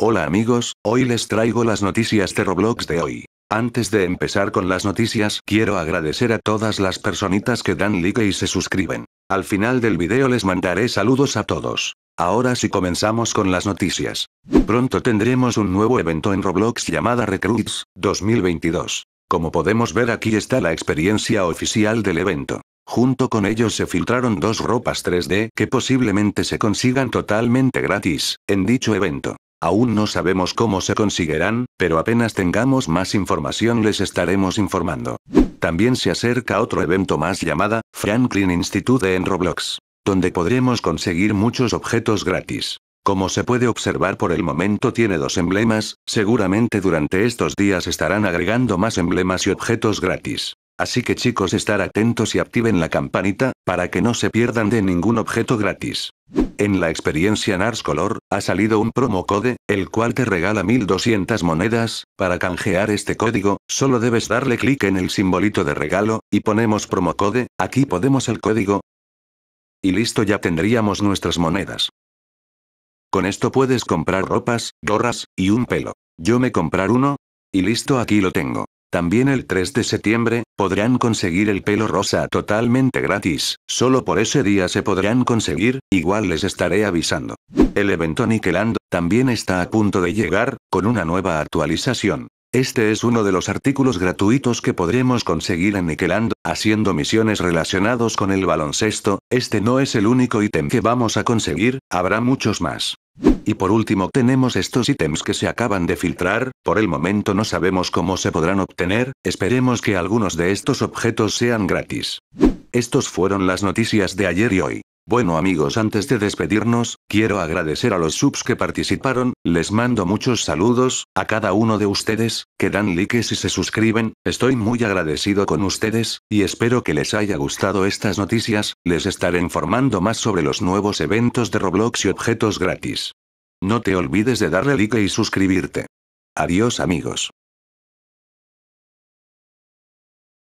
Hola amigos, hoy les traigo las noticias de Roblox de hoy. Antes de empezar con las noticias, quiero agradecer a todas las personitas que dan like y se suscriben. Al final del video les mandaré saludos a todos. Ahora sí comenzamos con las noticias. Pronto tendremos un nuevo evento en Roblox llamada Recruits 2022. Como podemos ver aquí está la experiencia oficial del evento. Junto con ellos se filtraron dos ropas 3D que posiblemente se consigan totalmente gratis, en dicho evento. Aún no sabemos cómo se conseguirán, pero apenas tengamos más información les estaremos informando. También se acerca otro evento más llamada, Franklin Institute en Roblox, donde podremos conseguir muchos objetos gratis. Como se puede observar por el momento tiene dos emblemas, seguramente durante estos días estarán agregando más emblemas y objetos gratis. Así que chicos estar atentos y activen la campanita, para que no se pierdan de ningún objeto gratis. En la experiencia Nars Color, ha salido un promo code, el cual te regala 1200 monedas, para canjear este código, solo debes darle clic en el simbolito de regalo, y ponemos promo code, aquí podemos el código. Y listo ya tendríamos nuestras monedas. Con esto puedes comprar ropas, gorras, y un pelo. Yo me comprar uno, y listo aquí lo tengo. También el 3 de septiembre, Podrán conseguir el pelo rosa totalmente gratis, solo por ese día se podrán conseguir, igual les estaré avisando. El evento Nickeland también está a punto de llegar, con una nueva actualización. Este es uno de los artículos gratuitos que podremos conseguir en Nickeland, haciendo misiones relacionados con el baloncesto, este no es el único ítem que vamos a conseguir, habrá muchos más. Y por último tenemos estos ítems que se acaban de filtrar, por el momento no sabemos cómo se podrán obtener, esperemos que algunos de estos objetos sean gratis. Estos fueron las noticias de ayer y hoy. Bueno amigos, antes de despedirnos, quiero agradecer a los subs que participaron, les mando muchos saludos, a cada uno de ustedes, que dan likes y se suscriben, estoy muy agradecido con ustedes, y espero que les haya gustado estas noticias, les estaré informando más sobre los nuevos eventos de Roblox y objetos gratis. No te olvides de darle like y suscribirte. Adiós amigos.